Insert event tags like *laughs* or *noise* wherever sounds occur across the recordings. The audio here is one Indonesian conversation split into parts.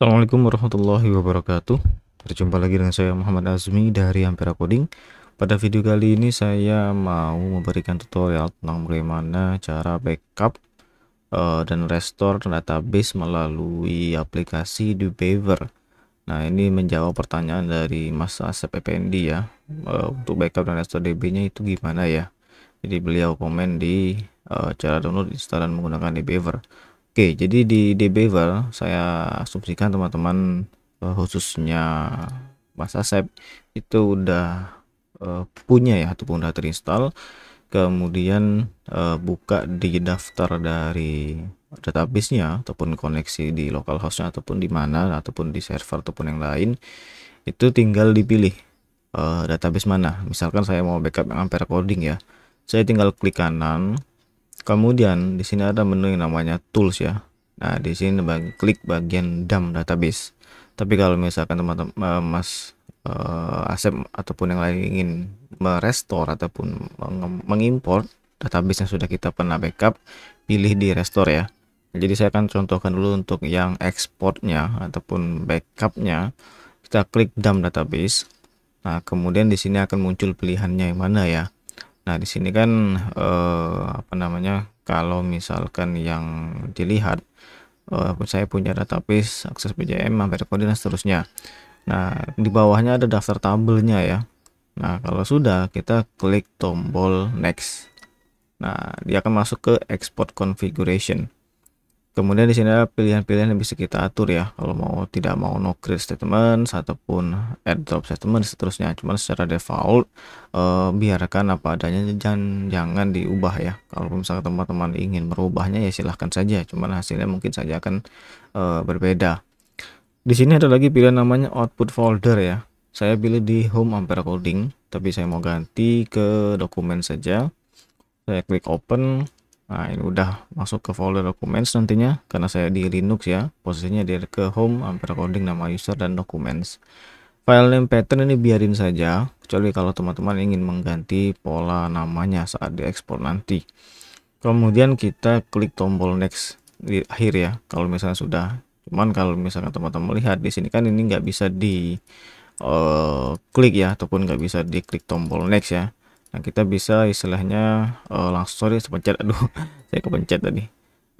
Assalamualaikum warahmatullahi wabarakatuh Berjumpa lagi dengan saya Muhammad Azmi dari Ampera Coding Pada video kali ini saya mau memberikan tutorial tentang bagaimana cara backup uh, dan restore database melalui aplikasi di Beaver Nah ini menjawab pertanyaan dari Mas Asep Effendi ya uh, Untuk backup dan restore DB nya itu gimana ya Jadi beliau komen di uh, cara download instalan menggunakan di Beaver Oke, jadi di Debevel saya asumsikan teman-teman eh, khususnya Mas Asep itu udah uh, punya ya ataupun udah terinstall. Kemudian uh, buka di daftar dari database-nya ataupun koneksi di localhost-nya ataupun di mana ataupun di server ataupun yang lain itu tinggal dipilih uh, database mana. Misalkan saya mau backup yang Ampere Coding ya. Saya tinggal klik kanan Kemudian di sini ada menu yang namanya tools ya. Nah, di sini bagi, klik bagian dump database. Tapi kalau misalkan teman-teman uh, Mas uh, Asep ataupun yang lain ingin merestore ataupun meng mengimpor database yang sudah kita pernah backup, pilih di restore ya. Jadi saya akan contohkan dulu untuk yang exportnya ataupun backupnya. Kita klik dump database. Nah, kemudian di sini akan muncul pilihannya yang mana ya. Nah, di sini kan eh, apa namanya? Kalau misalkan yang dilihat eh, saya punya database akses PJM, hampir kode dan seterusnya. Nah, di bawahnya ada daftar tabelnya ya. Nah, kalau sudah kita klik tombol next. Nah, dia akan masuk ke export configuration. Kemudian di sini ada pilihan-pilihan yang bisa kita atur ya, kalau mau tidak mau no create statement ataupun add drop statement seterusnya. Cuman secara default eh, biarkan apa adanya, jangan jangan diubah ya. Kalau misalnya teman-teman ingin merubahnya ya silahkan saja, cuman hasilnya mungkin saja akan eh, berbeda. Di sini ada lagi pilihan namanya output folder ya. Saya pilih di home ampere coding, tapi saya mau ganti ke dokumen saja. Saya klik open, Nah, ini udah masuk ke folder documents nantinya karena saya di Linux ya. Posisinya dia ke home, hampir recording nama user dan documents. File name pattern ini biarin saja, kecuali kalau teman-teman ingin mengganti pola namanya saat diekspor nanti. Kemudian kita klik tombol next di akhir ya, kalau misalnya sudah. Cuman kalau misalnya teman-teman lihat di sini kan ini nggak bisa di uh, klik ya, ataupun nggak bisa diklik tombol next ya Nah, kita bisa istilahnya uh, langsung sorry sepencet aduh *laughs* saya kepencet tadi.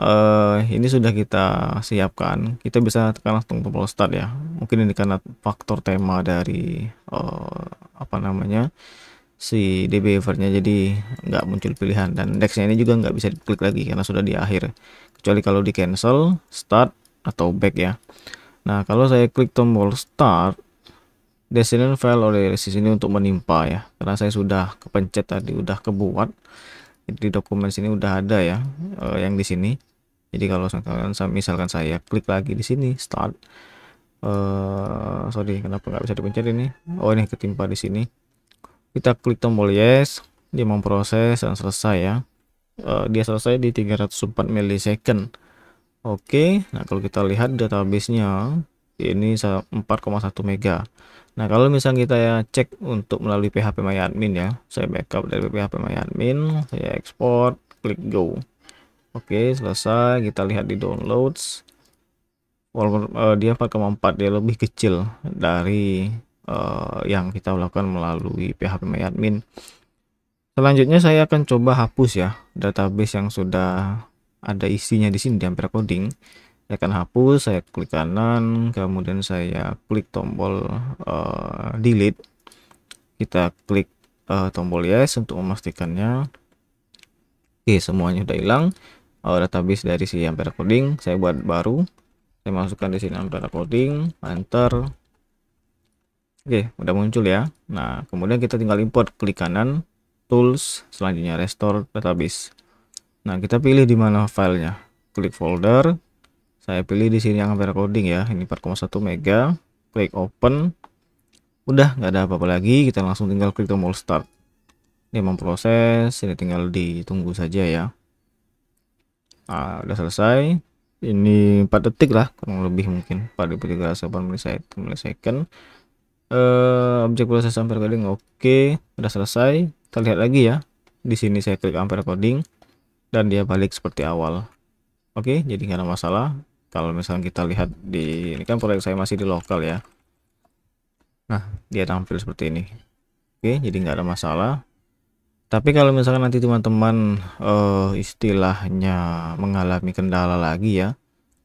Uh, ini sudah kita siapkan. Kita bisa tekan langsung tombol start ya. Mungkin ini karena faktor tema dari uh, apa namanya? si DB jadi nggak muncul pilihan dan nextnya ini juga nggak bisa diklik lagi karena sudah di akhir kecuali kalau di cancel start atau back ya nah kalau saya klik tombol start destination file oleh sisi ini untuk menimpa ya karena saya sudah kepencet tadi udah kebuat jadi dokumen sini udah ada ya eh, yang di sini jadi kalau misalkan, misalkan saya klik lagi di sini start uh, sorry kenapa nggak bisa dipencet ini oh ini ketimpa di sini kita klik tombol yes dia memproses dan selesai ya uh, dia selesai di 304 milisecond oke okay. nah kalau kita lihat database nya ini 4,1 mega nah kalau misalnya kita ya cek untuk melalui PHP MyAdmin ya saya backup dari PHP MyAdmin, saya export, klik go oke selesai kita lihat di downloads walaupun uh, dia 4,4 dia lebih kecil dari uh, yang kita lakukan melalui PHP MyAdmin. selanjutnya saya akan coba hapus ya database yang sudah ada isinya di sini di Ampere Coding saya akan hapus saya klik kanan kemudian saya klik tombol uh, delete kita klik uh, tombol yes untuk memastikannya oke semuanya sudah hilang uh, database dari si Ampere Coding saya buat baru saya masukkan di sini Ampere Coding enter Oke, udah muncul ya. Nah, kemudian kita tinggal import klik kanan, tools, selanjutnya restore database. Nah, kita pilih di mana filenya. Klik folder, saya pilih di sini yang Ampere Coding ya ini 4,1 mega klik open udah nggak ada apa-apa lagi kita langsung tinggal klik tombol start ini memproses ini tinggal ditunggu saja ya nah, udah selesai ini 4 detik lah kurang lebih mungkin 4 detik menit second uh, eh, objek proses sampai coding oke okay. udah selesai kita lihat lagi ya di sini saya klik ampere coding dan dia balik seperti awal oke okay, jadi nggak ada masalah kalau misalnya kita lihat di ini kan proyek saya masih di lokal ya nah dia tampil seperti ini oke jadi nggak ada masalah tapi kalau misalkan nanti teman-teman uh, istilahnya mengalami kendala lagi ya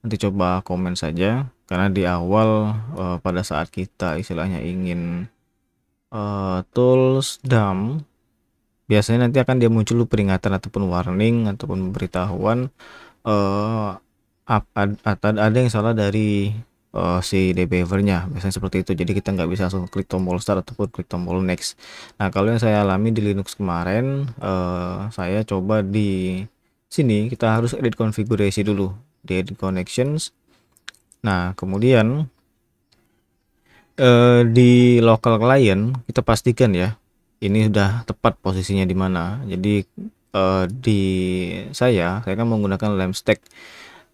nanti coba komen saja karena di awal uh, pada saat kita istilahnya ingin uh, tools dump biasanya nanti akan dia muncul peringatan ataupun warning ataupun pemberitahuan uh, ada, ada yang salah dari uh, si debavernya biasanya seperti itu jadi kita nggak bisa langsung klik tombol start ataupun klik tombol next nah kalau yang saya alami di Linux kemarin uh, saya coba di sini kita harus edit konfigurasi dulu di edit connections nah kemudian uh, di local client kita pastikan ya ini sudah tepat posisinya di mana jadi uh, di saya saya kan menggunakan lamp stack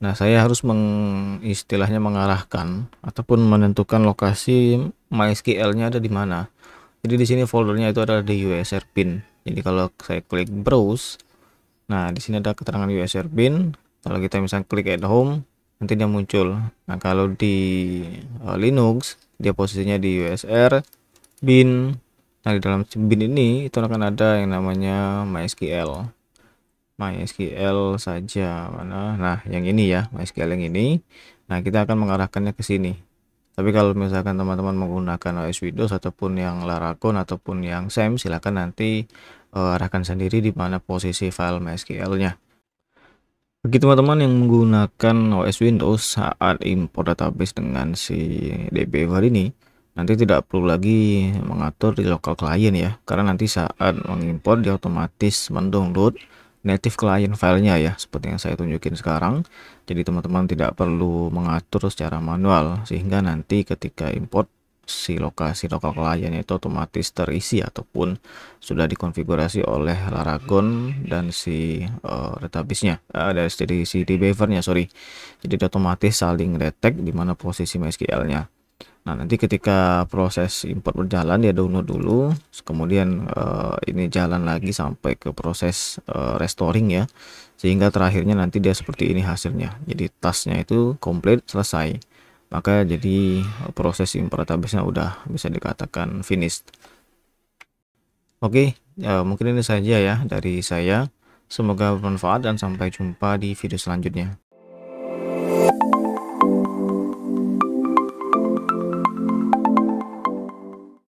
Nah, saya harus mengistilahnya mengarahkan ataupun menentukan lokasi MySQL-nya ada di mana. Jadi di sini foldernya itu adalah di USR bin. Jadi kalau saya klik browse, nah di sini ada keterangan USR bin. Kalau kita misalnya klik at home, nanti dia muncul. Nah, kalau di eh, Linux, dia posisinya di USR bin. Nah, di dalam bin ini itu akan ada yang namanya MySQL. MySQL saja mana nah yang ini ya MySQL yang ini nah kita akan mengarahkannya ke sini tapi kalau misalkan teman-teman menggunakan OS Windows ataupun yang Laracon ataupun yang SAM silahkan nanti uh, arahkan sendiri di mana posisi file MySQL nya bagi teman-teman yang menggunakan OS Windows saat import database dengan si dbvar ini nanti tidak perlu lagi mengatur di local client ya karena nanti saat mengimpor dia otomatis mendownload native client filenya ya seperti yang saya tunjukin sekarang jadi teman-teman tidak perlu mengatur secara manual sehingga nanti ketika import si lokasi lokal klien itu otomatis terisi ataupun sudah dikonfigurasi oleh Laragon dan si uh, eh, database-nya uh, eh, dari si, si nya sorry jadi otomatis saling detect di mana posisi MySQL-nya Nah, nanti ketika proses import berjalan ya download dulu, kemudian uh, ini jalan lagi sampai ke proses uh, restoring ya. Sehingga terakhirnya nanti dia seperti ini hasilnya. Jadi tasnya itu komplit selesai. Maka jadi uh, proses import database-nya udah bisa dikatakan finished. Oke, okay, ya mungkin ini saja ya dari saya. Semoga bermanfaat dan sampai jumpa di video selanjutnya.